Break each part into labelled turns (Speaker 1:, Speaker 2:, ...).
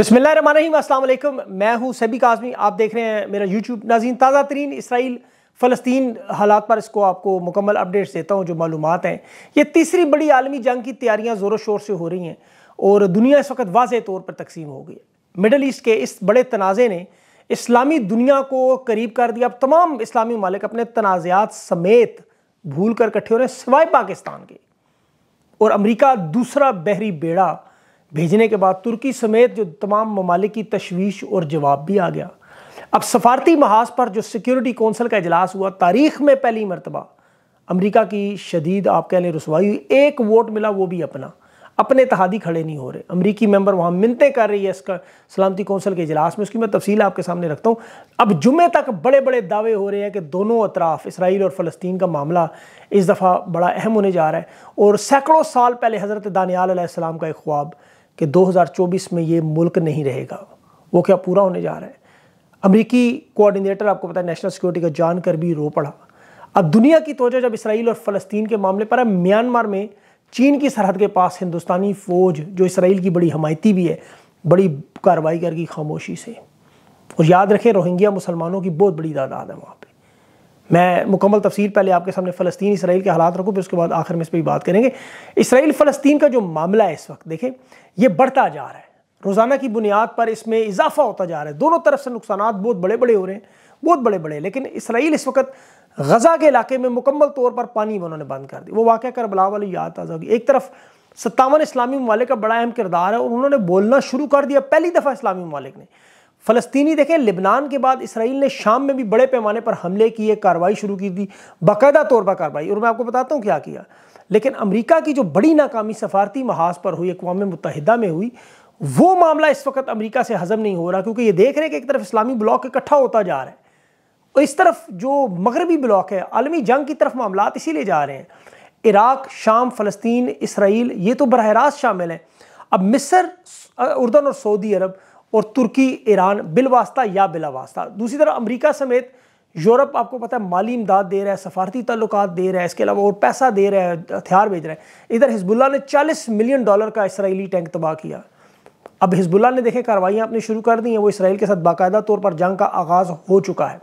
Speaker 1: बसमिलीम मैं हूँ सभी काजमी आप देख रहे हैं मेरा यूट्यूब नाजीन ताज़ा तरीन इसराइल फ़लस्तीन हालात पर इसको आपको मुकम्मल अपडेट्स देता हूँ जो मालूम हैं ये तीसरी बड़ी आलमी जंग की तैयारियाँ ज़ोरों शोर से हो रही हैं और दुनिया इस वक्त वाज तौर पर तकसीम हो गई है मिडल ईस्ट के इस बड़े तनाज़े ने इस्लामी दुनिया को करीब कर दिया अब तमाम इस्लामी ममालिक अपने तनाज़ात समेत भूल कर इकट्ठे हो रहे हैं सिवाए पाकिस्तान के और अमरीका दूसरा बहरी बेड़ा भेजने के बाद तुर्की समेत जो तमाम ममालिक की तशवीश और जवाब भी आ गया अब सफारती महाज पर जो सिक्योरिटी कौंसिल का अजलास हुआ तारीख में पहली मरतबा अमरीका की शदीद आप कह लें रसवाई हुई एक वोट मिला वो भी अपना अपने तहादी खड़े नहीं हो रहे अमरीकी मेंबर वहाँ मिनतें कर रही है इसका सलामती कौंसिल के इजलास में उसकी मैं तफसील आपके सामने रखता हूँ अब जुमे तक बड़े बड़े दावे हो रहे हैं कि दोनों अतराफ इसराइल और फ़लस्तीन का मामला इस दफ़ा बड़ा अहम होने जा रहा है और सैकड़ों साल पहले हज़रत दानियाल का एक ख्वाब कि 2024 में ये मुल्क नहीं रहेगा वो क्या पूरा होने जा रहा है अमरीकी कोऑर्डिनेटर आपको पता है नेशनल सिक्योरिटी का जान कर भी रो पड़ा अब दुनिया की तोजा जब इसराइल और फ़लस्तीन के मामले पर है म्यांमार में चीन की सरहद के पास हिंदुस्तानी फ़ौज जो इसराइल की बड़ी हमायती भी है बड़ी कार्रवाई करगी खामोशी से और याद रखें रोहिंग्या मुसलमानों की बहुत बड़ी तादाद है वहाँ पर मैं मुकम्मल तफसील पहले आपके सामने फ़लस्तीन इसराइल के हालात रखूँ फिर उसके बाद आखिर में इस पर भी बात करेंगे इसराइल फ़लस्तीन का जो मामला है इस वक्त देखें ये बढ़ता जा रहा है रोज़ाना की बुनियाद पर इसमें इजाफा होता जा रहा है दोनों तरफ से नुकसान बहुत बड़े बड़े हो रहे हैं बहुत बड़े बड़े लेकिन इसराइल इस वक्त गज़ा के इलाके में मुकम्मल तौर पर पानी उन्होंने बंद कर दिया वो वाक़ करबला वाली याद ताज़ा होगी एक तरफ सत्तावन इस्लामी ममालिक का बड़ा अहम किरदार है और उन्होंने बोलना शुरू कर दिया पहली दफ़ा इस्लामी ममालिक ने फ़लस्तीनी देखें लिबनान के बाद इसराइल ने शाम में भी बड़े पैमाने पर हमले किए कार्रवाई शुरू की थी बाकायदा तौर पर कार्रवाई और मैं आपको बताता हूँ क्या किया लेकिन अमरीका की जो बड़ी नाकामी सफारती महाज पर हुई अकवा मुतहदा में हुई वो मामला इस वक्त अमरीका से हजम नहीं हो रहा क्योंकि ये देख रहे हैं कि एक तरफ इस्लामी ब्लॉक इकट्ठा होता जा रहा है और इस तरफ जो मगरबी ब्लॉक है आलमी जंग की तरफ मामला इसीलिए जा रहे हैं इराक शाम फ़लस्तीन इसराइल ये तो बरह रास्त शामिल हैं अब मिस्र उर्दन और सऊदी अरब और तुर्की ईरान बिलवास्ता या बिला वास्ता दूसरी तरफ अमरीका समेत यूरोप आपको पता है माली इमदाद दे रहा है सफारती तल्लक दे रहा है इसके अलावा और पैसा दे रहा है हथियार भेज रहा है इधर हिजबुल्ला ने 40 मिलियन डॉलर का इसराइली टैंक तबाह किया अब हिजबुल्ला ने देखे कार्रवाइयाँ अपनी शुरू कर दी हैं वो इसराइल के साथ बाकायदा तौर पर जंग का आगाज़ हो चुका है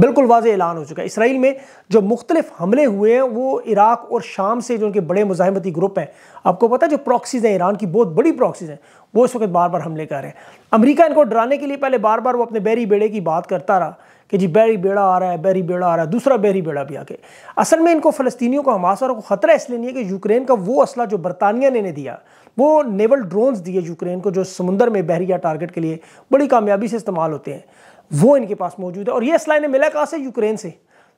Speaker 1: बिल्कुल वाज ऐलान हो चुका है इसराइल में जो मुख्तलिफ हमले हुए हैं वो इराक और शाम से जो उनके बड़े मुजामती ग्रुप हैं आपको पता है जो प्रॉक्सीज़ हैं ईरान की बहुत बड़ी प्रॉक्सीज़ हैं वो इस वक्त बार बार हमले कर रहे हैं अमरीका इनको डराने के लिए पहले बार बार वो अपने बैरी बेड़े की बात करता रहा कि जी बैरी बेड़ा आ रहा है बैरी बेड़ा आ रहा है दूसरा बैरी बेड़ा भी आके असल में इनको फ़लस्तियों को हमास को ख़तरा इसलिए नहीं है कि यूक्रेन का वो असला जो बरतानिया ने, ने दिया वो नेवल ड्रोन्स दिए यूक्रेन को जो समुंदर में बहरिया टारगेट के लिए बड़ी कामयाबी से इस्तेमाल होते हैं वो इनके पास मौजूद है और ये असला इन्हें मिला कहाँ से यूक्रेन से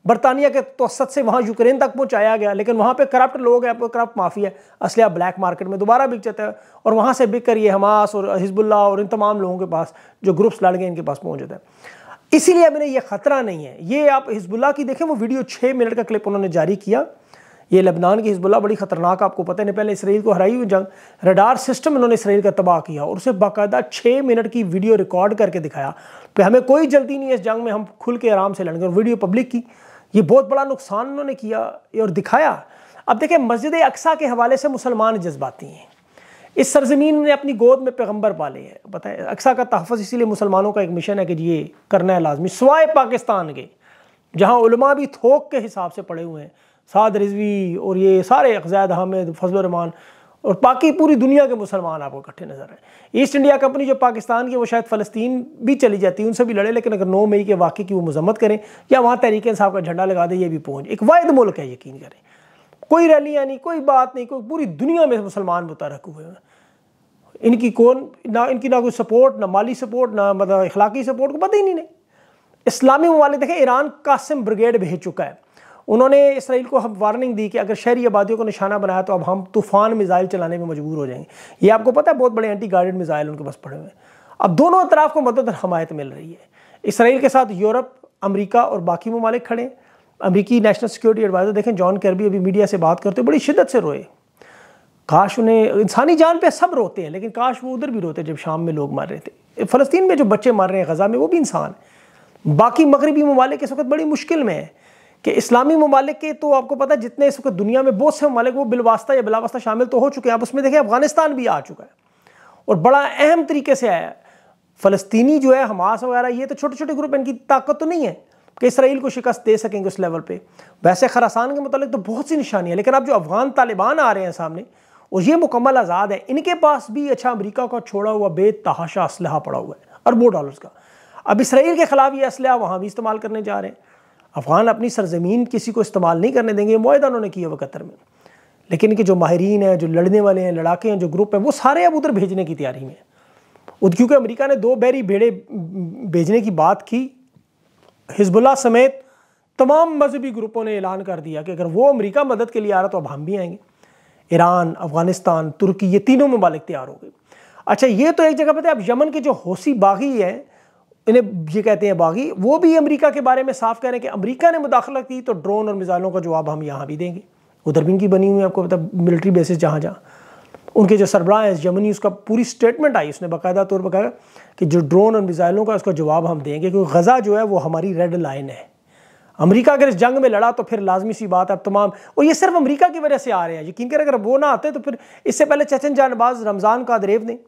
Speaker 1: बरतानिया के तोसत से वहाँ यूक्रेन तक पहुँचाया गया लेकिन वहाँ पे करप्ट लोग हैं करप्ट माफी है असलिया ब्लैक मार्केट में दोबारा बिक जाता है और वहाँ से बिक कर ये हमास और हिजबुल्ला और इन तमाम लोगों के पास जो ग्रुप्स लड़ गए इनके पास पहुँच जाता है इसीलिए अब इन्हें यह ख़तरा नहीं है ये आप हिजबुल्ला की देखें वो वीडियो छः मिनट का क्लिप उन्होंने जारी किया ये लेबनान की हिजबुल्ला बड़ी ख़तरनाक आपको पता नहीं पहले इसराइल को हराई हुई जंग रडार सिस्टम इन्होंने इसराइल का तबाह किया और उसे बाकायदा छः मिनट की वीडियो रिकॉर्ड करके दिखाया तो हमें कोई जल्दी नहीं इस जंग में हम खुल के आराम से लड़ेंगे और वीडियो पब्लिक की ये बहुत बड़ा नुकसान उन्होंने किया और दिखाया अब देखें मस्जिद अक्सा के हवाले से मुसलमान जज्बाती हैं इस सरजमीन ने अपनी गोद में पैगम्बर पाले हैं बताए अक्सा का तहफ़ इसीलिए मुसलमानों का एक मिशन है कि ये करना है लाजमी सवाए पाकिस्तान के जहाँ उलमा भी थोक के हिसाब से पड़े हुए हैं साद रिजवी और ये सारे अकजैद हामिद फजलरमान और बाकी पूरी दुनिया के मुसलमान आपको इकट्ठे नजर आए ईस्ट इंडिया कंपनी जो पाकिस्तान की वो शायद फ़लस्तीन भी चली जाती है उनसे भी लड़े लेकिन अगर नौ मई के वाक़े की वो मजम्मत करें या वहाँ तहरीक से का झंडा लगा दें ये भी पहुँच एक वाद मुल्क है यकीन करें कोई रैली नहीं कोई बात नहीं कोई पूरी दुनिया में मुसलमान रखे हुए हैं इनकी कौन ना इनकी ना कोई सपोर्ट ना माली सपोर्ट ना मतलब अखलाक सपोर्ट को पता ही नहीं इस्लामी ममालिक देखें ईरान कासिम ब्रिगेड भेज चुका है उन्होंने इसराइल को हम वार्निंग दी कि अगर शहरी आबादियों को निशाना बनाया तो अब हम तूफान मिज़ाइल चलाने में मजबूर हो जाएंगे ये आपको पता है बहुत बड़े एंटी गाइडेड मिज़ाइल उनके पास पड़े हुए हैं अब दोनों अतराफ़ को मदद हमायत मिल रही है इसराइल के साथ यूरोप अमरीका और बाकी ममालिक खड़े अमरीकी नेशनल सिक्योरिटी एडवाइज़र देखें जॉन कैरबी अभी मीडिया से बात करते बड़ी शिद्दत से रोए काश उन्हें इंसानी जान पर सब रोते हैं लेकिन काश वो उधर भी रोते जब शाम में लोग मार रहे थे फ़लस्तीन में जो बच्चे मार रहे हैं गज़ा में वो भी इंसान बाकी मगरबी ममालिक इस वक्त बड़ी मुश्किल में है कि इस्लामी ममालिक के तो आपको पता है जितने इस वक्त दुनिया में बहुत से ममालिक वो बिलवास्ता या बिलावस्ता शामिल तो हो चुके हैं आप उसमें देखें अफगानिस्तान भी आ चुका है और बड़ा अहम तरीके से आया है फ़लस्तनी जो है हमास वगैरह ये तो छोटे छोटे ग्रुप इनकी ताकत तो नहीं है कि इसराइल को शिकस्त दे सकेंगे उस लेवल पर वैसे खरासान के मतलब तो बहुत सी निशानियाँ लेकिन अब जो अफगान तालिबान आ रहे हैं सामने और ये मुकम्मल आज़ाद है इनके पास भी अच्छा अमरीका का छोड़ा हुआ बेतहाशा इसलह पड़ा हुआ है अरबों डॉलर का अब इसराइल के ख़िलाफ़ ये असलहा वहाँ भी इस्तेमाल करने जा रहे हैं अफ़गान अपनी सरजमीन किसी को इस्तेमाल नहीं करने देंगे माहा उन्होंने किया वतर कतर में लेकिन कि जो माहरीन हैं जो लड़ने वाले हैं लड़ाके हैं जो ग्रुप हैं वो सारे अब उधर भेजने की तैयारी में उधर क्योंकि अमेरिका ने दो बैरी भेड़े भेजने की बात की हिजबुल्ला समेत तमाम मजहबी ग्रुपों ने ऐलान कर दिया कि अगर वो अमेरिका मदद के लिए आ रहा तो अब हम भी आएंगे ईरान अफगानिस्तान तुर्की ये तीनों ममालिक तैयार हो गए अच्छा ये तो एक जगह है अब यमन के जो हौसी बागी हैं इन्हें ये कहते हैं बागी वो भी अमेरिका के बारे में साफ कह रहे हैं कि अमेरिका ने मुदाखलत की तो ड्रोन और मिज़ाइलों का जवाब हम यहाँ भी देंगे उधर भी इनकी बनी हुई है आपको पता मिलिट्री बेसिस जहाँ जहाँ उनके जो सरबराह हैं जमनी उसका पूरी स्टेटमेंट आई उसने बाकायदा तौर पर कहा कि जो ड्रोन और मिज़ाइलों का उसका जवाब हम देंगे क्योंकि गज़ा जो है वो हमारी रेड लाइन है अमरीका अगर इस जंग में लड़ा तो फिर लाजमी सी बात है अब तमाम और ये सिर्फ अमरीका की वजह से आ रहे हैं यकीन कर अगर वो ना आते तो फिर इससे पहले चचन जानबाज रमज़ान कादरेव ने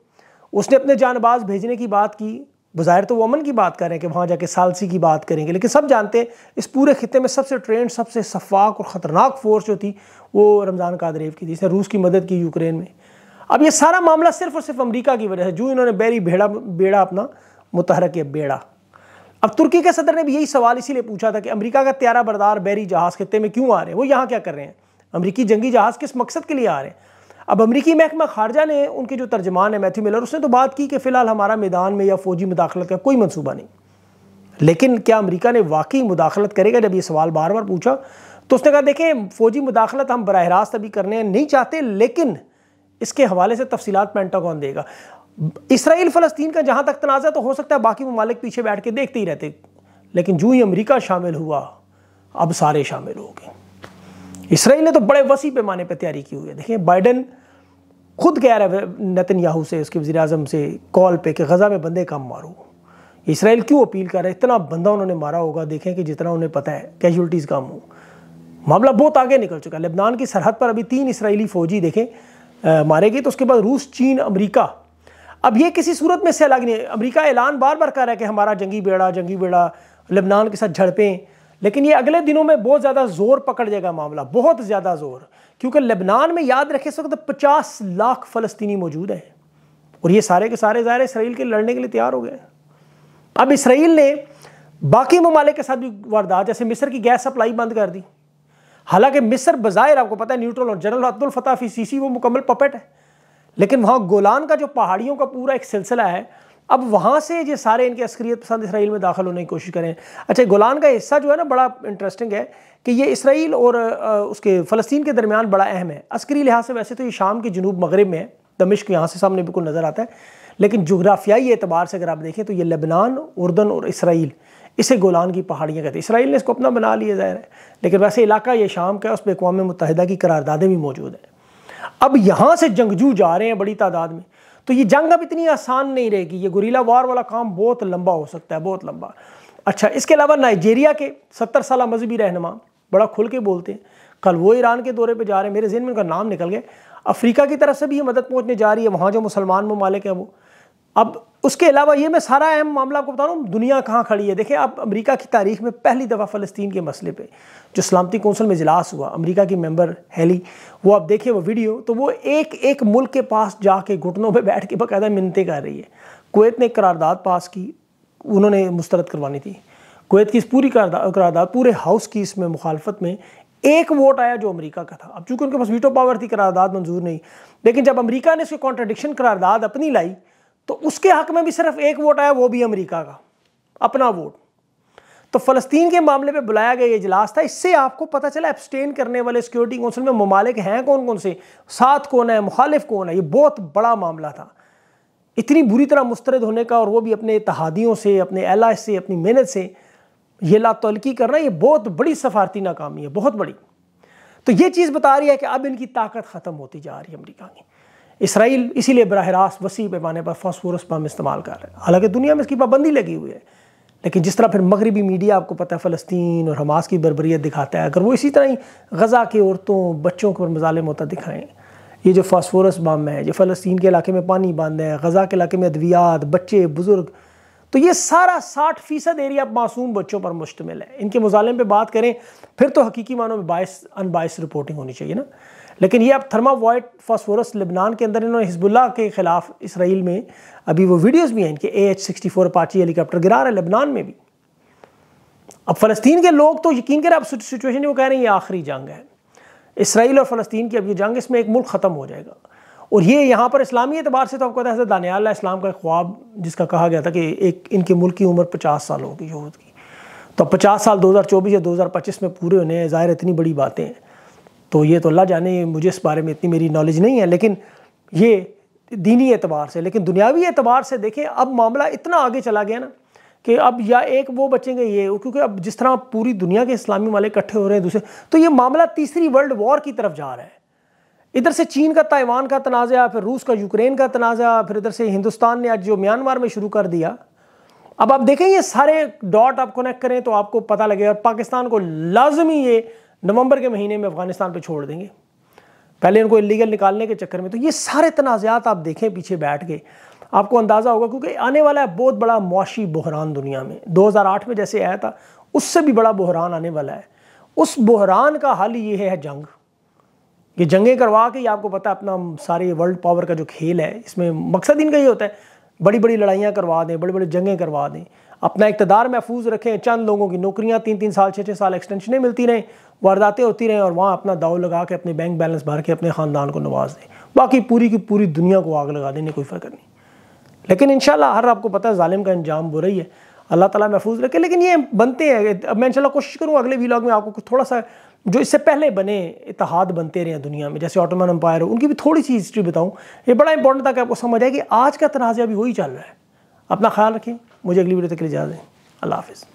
Speaker 1: उसने अपने जानबाज भेजने की बात की बाज़ाहिर तो वो अमन की बात करें कि वहाँ जाके सालसी की बात करेंगे लेकिन सब जानते हैं इस पूरे खत्े में सबसे ट्रेंड सबसे शफाक और ख़तरनाक फोर्स जो थी वो रमज़ान कादरेव की थी इसने रूस की मदद की यूक्रेन में अब ये सारा मामला सिर्फ और सिर्फ अमरीका की वजह से जो इन्होंने बैरी भेड़ा बेड़ा अपना मुतहर किया बेड़ा अब तुर्की के सदर ने भी यही सवाल इसीलिए पूछा था कि अमरीका का त्यारा बरदार बैरी जहाज़ खत्े में क्यों आ रहे हैं वो यहाँ क्या कर रहे हैं अमरीकी जंगी जहाज़ किस मकसद के लिए आ रहे हैं अब अमरीकी महकमा खारजा ने उनके जो तर्जमान है मैथ्यू मिलर उसने तो बात की कि फ़िलहाल हमारा मैदान में या फ़ौजी मुदाखलत का कोई मनसूबा नहीं लेकिन क्या अमरीका ने वाकई मुदाखलत करेगा जब ये सवाल बार बार पूछा तो उसने कहा देखें फ़ौजी मुदाखलत हम बरह रास्त अभी करने नहीं चाहते लेकिन इसके हवाले से तफसीत कौन देगा इसराइल फ़लस्तीन का जहाँ तक तनाज़ा तो हो सकता है बाकी ममालिक पीछे बैठ के देखते ही रहते लेकिन जू ही अमरीका शामिल हुआ अब सारे शामिल हो गए इसराइल ने तो बड़े वसी पैमाने पर तैयारी की हुई है देखिए बाइडन खुद कह रहा है नितिन याहू से उसके वजी अजम से कॉल पे कि गज़ा में बंदे कम मारो इसराइल क्यों अपील कर रहा है इतना बंदा उन्होंने मारा होगा देखें कि जितना उन्हें पता है कैजुअलिटीज़ कम हो मामला बहुत आगे निकल चुका है लेबनान की सरहद पर अभी तीन इसराइली फ़ौजी देखें आ, मारे गए तो उसके बाद रूस चीन अमरीका अब ये किसी सूरत में से अलग नहीं है अमरीका ऐलान बार बार कर रहा है कि हमारा जंगी बेड़ा जंगी बेड़ा लेबनान के साथ झड़पें लेकिन ये अगले दिनों में बहुत ज़्यादा जोर पकड़ जाएगा मामला बहुत ज़्यादा जोर क्योंकि लेबनान में याद रखे इस वक्त पचास लाख फ़लस्तनी मौजूद हैं और ये सारे के सारे ज़ाहिर इसराइल के लड़ने के लिए तैयार हो गए अब इसराइल ने बाकी ममालिक के साथ भी वारदात जैसे मिस्र की गैस सप्लाई बंद कर दी हालांकि मिस्र बज़ाहिर आपको पता है न्यूट्रल और जनरल अब्दुल सी सीसी वो मुकम्मल पपेट है लेकिन वहाँ गोलान का जो पहाड़ियों का पूरा एक सिलसिला है अब वहाँ से ये सारे इनके अस्क्रियत पसंद इसराइल में दाखिल होने की कोशिश करें अच्छा गोलान का हिस्सा जो है ना बड़ा इंटरेस्टिंग है कि ये इसराइल और उसके फ़लस्तीन के दरमियान बड़ा अहम है अस्करी लिहाज से वैसे तो ये शाम के जनूब मगरब में है दमिश्क यहाँ से सामने बिल्कुल नज़र आता है लेकिन जोग्राफियाई एतबार से अगर आप देखें तो ये लेबनान उर्दन और इसराइल इसे गोलान की पहाड़ियाँ कहते हैं इसराइल ने इसको अपना बना लिया ज़ाहिर है लेकिन वैसे इलाका ये शाम का है उस पर अकवा मुतहदा की करारदादें भी मौजूद हैं अब यहाँ से जंगजू जा रहे हैं बड़ी तादाद में तो ये जंग अब इतनी आसान नहीं रहेगी ये गुरीला वार वाला काम बहुत लंबा हो सकता है बहुत लंबा अच्छा इसके अलावा नाइजीरिया के सत्तर साल मजहबी रहनमा बड़ा खुल के बोलते हैं कल वो ईरान के दौरे पर जा रहे हैं मेरे जहन में उनका नाम निकल गए अफ्रीका की तरफ से भी ये मदद पहुँचने जा रही है वहाँ जो मुसलमान ममालिक हैं वो अब उसके अलावा ये मैं सारा अहम मामला आपको बता रहा हूँ दुनिया कहाँ खड़ी है देखिए आप अमेरिका की तारीख में पहली दफ़ा फ़लस्तीन के मसले पे जो सलामती कौंसिल में इजलास हुआ अमेरिका की मेंबर हैली वो आप देखिए वो वीडियो तो वो एक एक मुल्क के पास जाके घुटनों पे बैठ के बाकायदा मिनतें कर रही है कोत ने करारदाद पास की उन्होंने मुस्तरद करवानी थी कोत की इस पूरी करारदाद पूरे हाउस की इसमें मुखालफत में एक वोट आया जो अमेरिका का था अब चूंकि उनके पास वीटो पावर थी करारदाद मंजूर नहीं लेकिन जब अमेरिका ने उसकी कॉन्ट्रडिक्शन करारदाद अपनी लाई तो उसके हक में भी सिर्फ एक वोट आया वो भी अमेरिका का अपना वोट तो फलस्तीन के मामले पे बुलाया गया इजलास था इससे आपको पता चला एब्सटेन करने वाले सिक्योरिटी कौंसिल में ममालिक हैं कौन कौन से साथ कौन है मुखालिफ कौन है ये बहुत बड़ा मामला था इतनी बुरी तरह मुस्तरद होने का और वो भी अपने तहादियों से अपने एला से अपनी मेहनत से ये लातलकी करना ये बहुत बड़ी सफारती नाकामी है बहुत बड़ी तो ये चीज़ बता रही है कि अब इनकी ताकत ख़त्म होती जा रही है अमरीका की इसराइल इसीलिए बरह रास्त वसी पैमाने पर फॉस्फोरस बम इस्तेमाल कर रहे हैं हालांकि दुनिया में इसकी पाबंदी लगी हुई है लेकिन जिस तरह फिर मगरबी मीडिया आपको पता है फ़लस्तीन और हमास की बरबरीत दिखाता है अगर वो इसी तरह ही गज़ा की औरतों बच्चों के ऊपर मजालम होता दिखाएँ ये जो फास्फोरस बम है जो फ़लस्तीन के इलाके में पानी बंद है गज़ा के इलाके में अद्वियात बच्चे बुज़ुर्ग तो ये सारा साठ फ़ीसद एरिया मासूम बच्चों पर मुश्तमिल है इनके मुजालम पर बात करें फिर तो हकीकी मानों में बायस अनबायस रिपोर्टिंग होनी चाहिए ना लेकिन ये अब थर्मा वाइट फॉस्फोरस लेबनान के अंदर इन्होंने हिजबुल्ला के ख़िलाफ़ इसराइल में अभी वो वीडियोस भी हैं इनके A H sixty four Apache helicopter गिरा रहे लेबनान में भी अब फ़लस्तीन के लोग तो यकीन करें अब सिचुएशन वो कह रहे हैं ये आखिरी जंग है इसराइल और फ़लस्तीन की अब ये जंग इसमें एक मुल्क ख़त्म हो जाएगा और ये यहाँ पर इस्लामी एतबार से तो आपको पता है दानियाल इस्लाम का ख्वाब जिसका कहा गया था कि एक इनके मुल्क की उम्र पचास साल होगी यहूद की तो पचास साल 2024 या 2025 में पूरे होने हैं ज़ाहिर इतनी बड़ी बातें हैं तो ये तो अल्लाह जाने मुझे इस बारे में इतनी मेरी नॉलेज नहीं है लेकिन ये दीनी एतबार से लेकिन दुनियावी एतबार से देखें अब मामला इतना आगे चला गया ना कि अब या एक वो बचेंगे ये क्योंकि अब जिस तरह पूरी दुनिया के इस्लामी वाले इकट्ठे हो रहे हैं दूसरे तो ये मामला तीसरी वर्ल्ड वॉर की तरफ जा रहा है इधर से चीन का ताइवान का तनाज़ा फिर रूस का यूक्रेन का तनाज़ा फिर इधर से हिंदुस्तान ने आज जो म्यांमार में शुरू कर दिया अब आप देखें ये सारे डॉट आप कनेक्ट करें तो आपको पता लगेगा पाकिस्तान को लाजमी ये नवंबर के महीने में अफगानिस्तान पे छोड़ देंगे पहले इनको इलीगल निकालने के चक्कर में तो ये सारे तनाज़ात आप देखें पीछे बैठ के आपको अंदाज़ा होगा क्योंकि आने वाला है बहुत बड़ा मुआशी बहरान दुनिया में 2008 में जैसे आया था उससे भी बड़ा बहरान आने वाला है उस बहरान का हल ये है जंग ये जंगें करवा के आपको पता है अपना सारे वर्ल्ड पावर का जो खेल है इसमें मकसद इनका ये होता है बड़ी बड़ी लड़ाइयाँ करवा दें बड़ी बड़ी जंगें करवा दें अपना इकतदार महफूज रखें चंद लोगों की नौकरियाँ तीन तीन साल छः छः साल एक्सटेंशनें मिलती रहें वारदातें होती रहें और वहाँ अपना दाव लगा के अपने बैंक बैलेंस भर के अपने ख़ानदान को नवाज दें बाकी पूरी की पूरी दुनिया को आग लगा देने कोई फ़र्क नहीं लेकिन इन हर आपको पता है ालिम का अंजाम बुरा ही है अल्लाह ताला महफूज रखे लेकिन ये बनते हैं अब मैं इंशाल्लाह कोशिश करूँ अगले वीलॉग में आपको थोड़ा सा जो इससे पहले बने इतिहाद बनते रहे हैं दुनिया में जैसे ऑटोमन अम्पायर हो उनकी भी थोड़ी सी हिस्ट्री बताऊँ ये बड़ा इंपॉर्टेंट था कि आपको समझ आए कि आज का तनाज़ा भी वही चल रहा है अपना ख्याल रखें मुझे अगली वीडियो तक के लिए इजाज़त दें अल्लाह हाफिज़